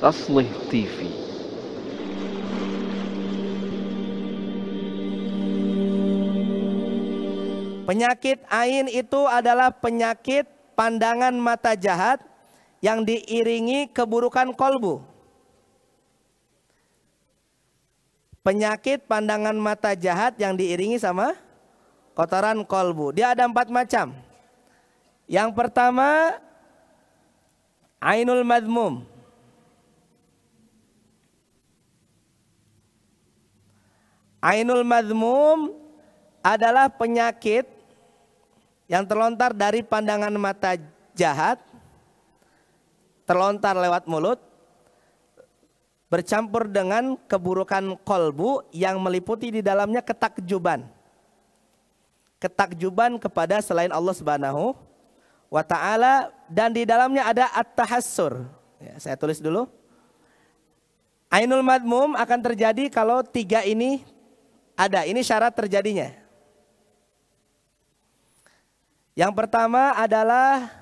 أصله TV. Penyakit ain itu adalah penyakit pandangan mata jahat yang diiringi keburukan kolbu. Penyakit pandangan mata jahat yang diiringi sama kotoran kolbu. Dia ada empat macam. Yang pertama, ainul madmum. Ainul madmum adalah penyakit yang terlontar dari pandangan mata jahat, terlontar lewat mulut, bercampur dengan keburukan kolbu yang meliputi di dalamnya ketakjuban. Ketakjuban kepada selain Allah Subhanahu wa taala dan di dalamnya ada at-tahassur. Ya, saya tulis dulu. Ainul madmum akan terjadi kalau tiga ini ada, ini syarat terjadinya. Yang pertama adalah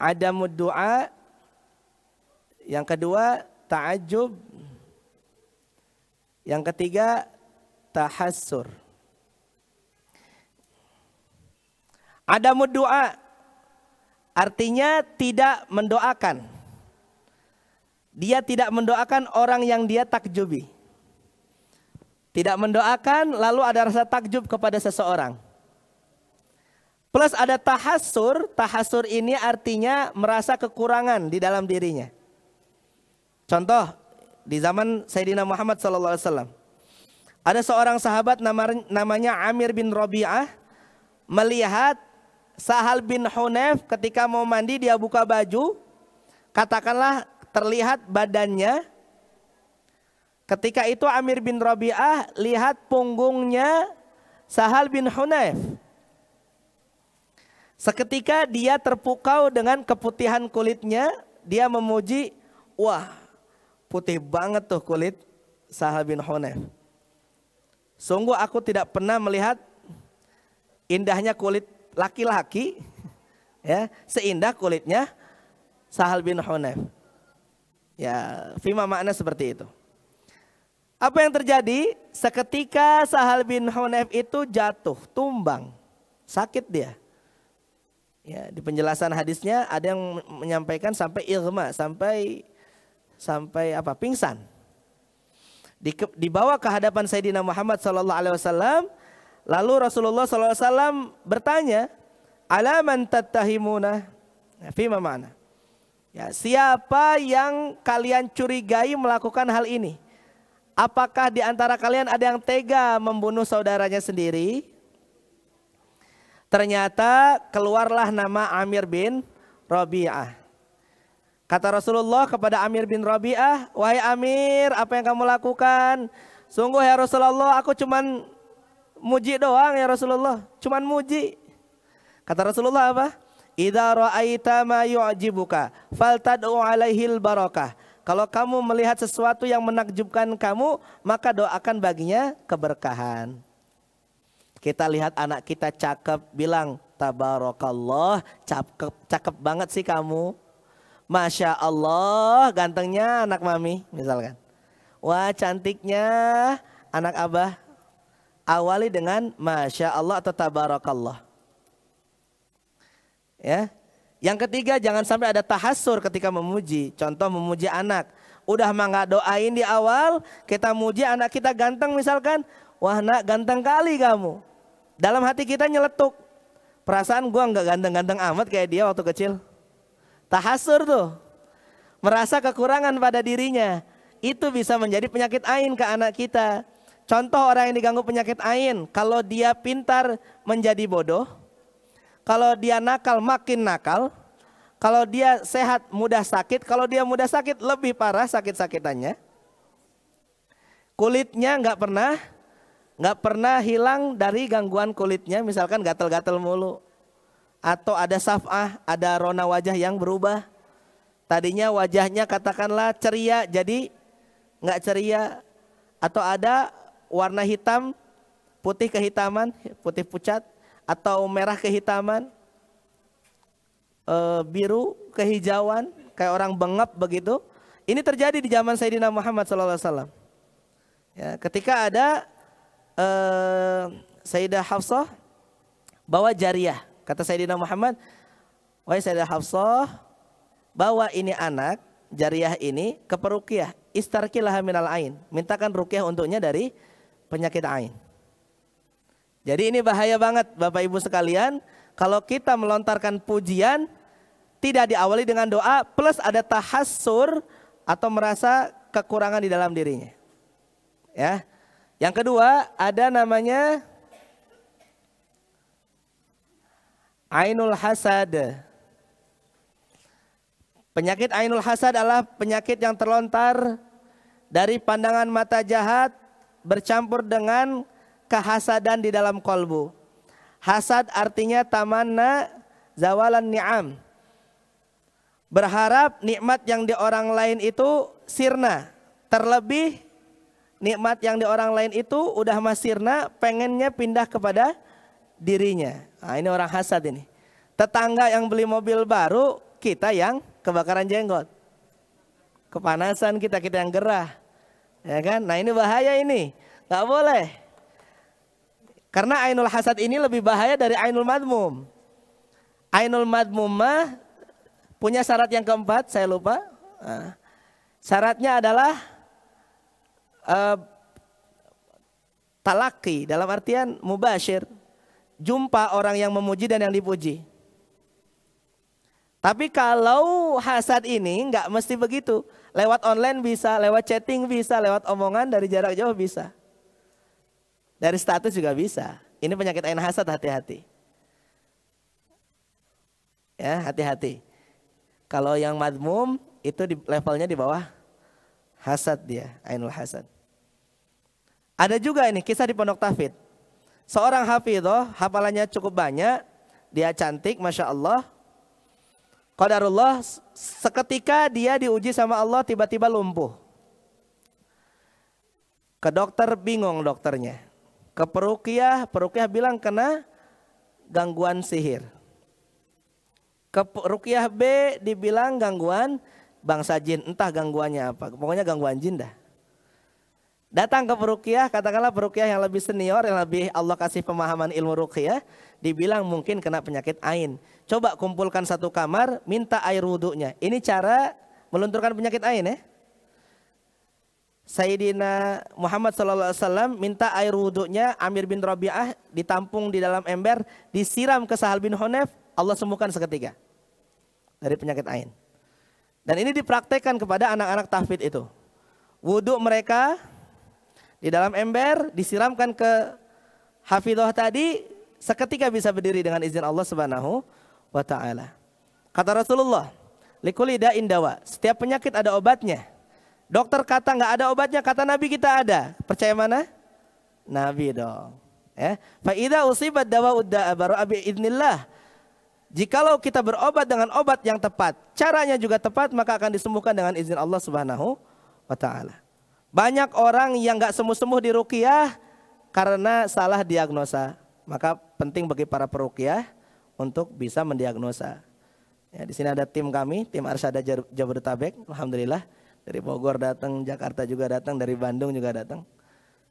ada doa. Yang kedua ta'ajub. Yang ketiga tahassur. Ada doa artinya tidak mendoakan. Dia tidak mendoakan orang yang dia takjubi. Tidak mendoakan lalu ada rasa takjub kepada seseorang. Plus ada tahasur, tahasur ini artinya merasa kekurangan di dalam dirinya. Contoh di zaman Sayyidina Muhammad SAW. Ada seorang sahabat namanya Amir bin Robiah melihat Sahal bin Hunef ketika mau mandi dia buka baju katakanlah terlihat badannya Ketika itu Amir bin Rabi'ah lihat punggungnya Sahal bin Hunayf. Seketika dia terpukau dengan keputihan kulitnya, dia memuji, wah putih banget tuh kulit Sahal bin Hunayf. Sungguh aku tidak pernah melihat indahnya kulit laki-laki, ya seindah kulitnya Sahal bin Hunayf. Ya, fima makna seperti itu. Apa yang terjadi? Seketika Sahal bin Hunayf itu jatuh, tumbang. Sakit dia. Ya, di penjelasan hadisnya ada yang menyampaikan sampai ilma sampai sampai apa? pingsan. Di, dibawa ke hadapan Sayyidina Muhammad sallallahu alaihi wasallam, lalu Rasulullah sallallahu alaihi wasallam bertanya, "Ala man tattahimuna?" Nah, Fima mana? Ya, siapa yang kalian curigai melakukan hal ini? Apakah di antara kalian ada yang tega membunuh saudaranya sendiri? Ternyata keluarlah nama Amir bin Rabi'ah. Kata Rasulullah kepada Amir bin Rabi'ah, "Wahai Amir, apa yang kamu lakukan? Sungguh ya Rasulullah, aku cuman muji doang ya Rasulullah, cuman muji." Kata Rasulullah apa? "Idza ra'aita ma yu'jibuka, faltad'u 'alaihil barakah." Kalau kamu melihat sesuatu yang menakjubkan kamu, maka doakan baginya keberkahan. Kita lihat anak kita cakep, bilang tabarokallah cakep, cakep banget sih kamu. Masya Allah, gantengnya anak mami, misalkan. Wah cantiknya anak abah. Awali dengan Masya Allah atau Tabarakallah. Ya, yang ketiga jangan sampai ada tahasur ketika memuji. Contoh memuji anak. Udah mah nggak doain di awal, kita muji anak kita ganteng misalkan. Wah nak ganteng kali kamu. Dalam hati kita nyeletuk. Perasaan gua gak ganteng-ganteng amat kayak dia waktu kecil. Tahasur tuh. Merasa kekurangan pada dirinya. Itu bisa menjadi penyakit ain ke anak kita. Contoh orang yang diganggu penyakit ain. Kalau dia pintar menjadi bodoh. Kalau dia nakal makin nakal. Kalau dia sehat mudah sakit, kalau dia mudah sakit lebih parah sakit-sakitannya. Kulitnya nggak pernah nggak pernah hilang dari gangguan kulitnya, misalkan gatal-gatal mulu. Atau ada safah, ada rona wajah yang berubah. Tadinya wajahnya katakanlah ceria jadi nggak ceria. Atau ada warna hitam, putih kehitaman, putih pucat atau merah kehitaman uh, biru, kehijauan, kayak orang bengap begitu. Ini terjadi di zaman Sayyidina Muhammad SAW. Ya, ketika ada uh, Sayyidah Hafsah bawa jariah. Kata Sayyidina Muhammad, Wahai Sayyidah Hafsah, bawa ini anak, jariah ini ke perukiah. Istarkilah minal ain. Mintakan rukiah untuknya dari penyakit ain. Jadi ini bahaya banget Bapak Ibu sekalian. Kalau kita melontarkan pujian, tidak diawali dengan doa plus ada tahassur atau merasa kekurangan di dalam dirinya. Ya. Yang kedua ada namanya Ainul Hasad. Penyakit Ainul Hasad adalah penyakit yang terlontar dari pandangan mata jahat bercampur dengan kehasadan di dalam kolbu. Hasad artinya tamanna zawalan ni'am Berharap nikmat yang di orang lain itu sirna. Terlebih nikmat yang di orang lain itu udah mas sirna pengennya pindah kepada dirinya. Nah, ini orang hasad ini. Tetangga yang beli mobil baru, kita yang kebakaran jenggot. Kepanasan kita, kita yang gerah. Ya kan? Nah ini bahaya ini. nggak boleh. Karena ainul hasad ini lebih bahaya dari ainul madmum. Ainul madmum mah Punya syarat yang keempat, saya lupa. Eh, syaratnya adalah uh, talaki dalam artian mubashir jumpa orang yang memuji dan yang dipuji tapi kalau hasad ini nggak mesti begitu lewat online bisa lewat chatting bisa lewat omongan dari jarak jauh bisa dari status juga bisa ini penyakit ain hasad hati-hati ya hati-hati kalau yang madmum itu di, levelnya di bawah hasad dia, ainul hasad. Ada juga ini kisah di Pondok Tafid. Seorang hafidhoh, hafalannya cukup banyak, dia cantik, masya Allah. Qadarullah, seketika dia diuji sama Allah tiba-tiba lumpuh. Ke dokter bingung dokternya. Ke perukiah, perukiah bilang kena gangguan sihir. Ke rukiah B dibilang gangguan bangsa jin, entah gangguannya apa. Pokoknya gangguan jin dah. Datang ke perukiah, katakanlah perukiah yang lebih senior, yang lebih Allah kasih pemahaman ilmu rukiah, dibilang mungkin kena penyakit ain. Coba kumpulkan satu kamar, minta air wudhunya. Ini cara melunturkan penyakit ain ya. Sayyidina Muhammad SAW minta air wudhunya Amir bin Rabi'ah ditampung di dalam ember, disiram ke Sahal bin Honef, Allah sembuhkan seketika dari penyakit ain. Dan ini dipraktekkan kepada anak-anak tahfid itu. Wudhu mereka di dalam ember disiramkan ke hafidhah tadi seketika bisa berdiri dengan izin Allah Subhanahu wa taala. Kata Rasulullah, "Likulli da'in dawa. Setiap penyakit ada obatnya. Dokter kata nggak ada obatnya, kata Nabi kita ada. Percaya mana? Nabi dong. Ya. Fa idza usibat dawa udda'a baru abi idznillah. Jikalau kita berobat dengan obat yang tepat, caranya juga tepat, maka akan disembuhkan dengan izin Allah Subhanahu wa taala. Banyak orang yang nggak sembuh-sembuh di ruqyah karena salah diagnosa. Maka penting bagi para perukiah untuk bisa mendiagnosa. Ya, di sini ada tim kami, tim Arsada Jabodetabek, alhamdulillah dari Bogor datang, Jakarta juga datang, dari Bandung juga datang.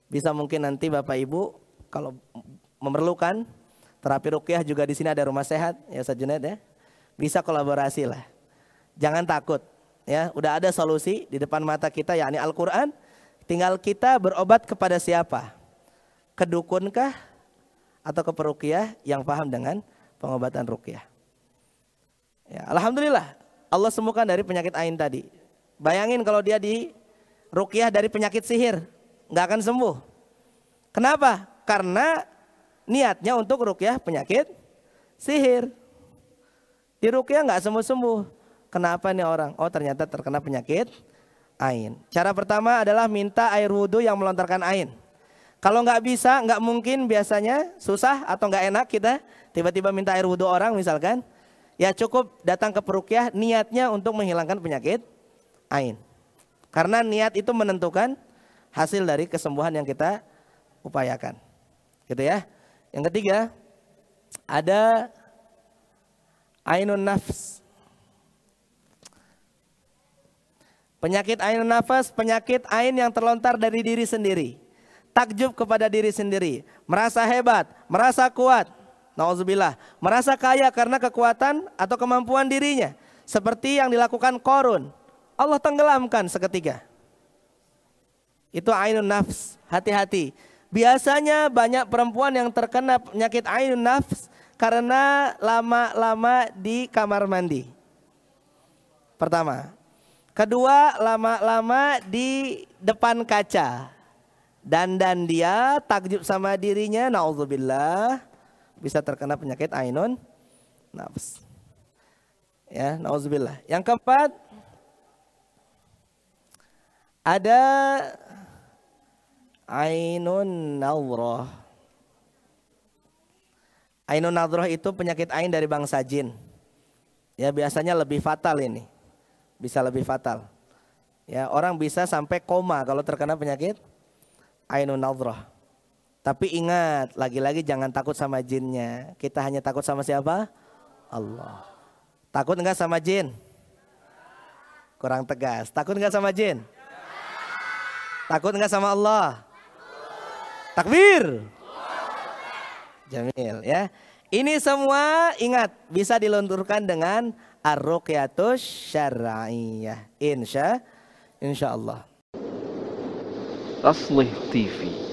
Bisa mungkin nanti Bapak Ibu kalau memerlukan Terapi rukyah juga di sini ada rumah sehat ya Ustaz Junaid ya. Bisa kolaborasi lah. Jangan takut ya, udah ada solusi di depan mata kita yakni Al-Qur'an. Tinggal kita berobat kepada siapa? Kedukunkah atau ke perukyah yang paham dengan pengobatan rukyah. Ya, alhamdulillah Allah sembuhkan dari penyakit ain tadi. Bayangin kalau dia di rukyah dari penyakit sihir, nggak akan sembuh. Kenapa? Karena niatnya untuk rukyah penyakit sihir. Di rukyah nggak sembuh-sembuh. Kenapa nih orang? Oh ternyata terkena penyakit ain. Cara pertama adalah minta air wudhu yang melontarkan ain. Kalau nggak bisa, nggak mungkin biasanya susah atau nggak enak kita tiba-tiba minta air wudhu orang misalkan. Ya cukup datang ke perukyah niatnya untuk menghilangkan penyakit ain. Karena niat itu menentukan hasil dari kesembuhan yang kita upayakan. Gitu ya. Yang ketiga, ada ainun nafs. Penyakit ainun nafas, penyakit ain yang terlontar dari diri sendiri. Takjub kepada diri sendiri, merasa hebat, merasa kuat. Na'udzubillah. merasa kaya karena kekuatan atau kemampuan dirinya, seperti yang dilakukan Korun. Allah tenggelamkan seketika. Itu ainun nafs, hati-hati. Biasanya banyak perempuan yang terkena penyakit ainun nafs karena lama-lama di kamar mandi. Pertama. Kedua, lama-lama di depan kaca. dan dan dia takjub sama dirinya, nauzubillah, bisa terkena penyakit ainun nafs. Ya, nauzubillah. Yang keempat, ada Ainun Nawroh. Ainun Nawroh itu penyakit ain dari bangsa jin. Ya biasanya lebih fatal ini. Bisa lebih fatal. Ya orang bisa sampai koma kalau terkena penyakit Ainun Nawroh. Tapi ingat, lagi-lagi jangan takut sama jinnya. Kita hanya takut sama siapa? Allah. Takut enggak sama jin? Kurang tegas. Takut enggak sama jin? Takut enggak sama Allah? Takbir. Jamil ya. Ini semua ingat bisa dilunturkan dengan ar-ruqyatus syar'iyyah. Insya insya Allah. Asli TV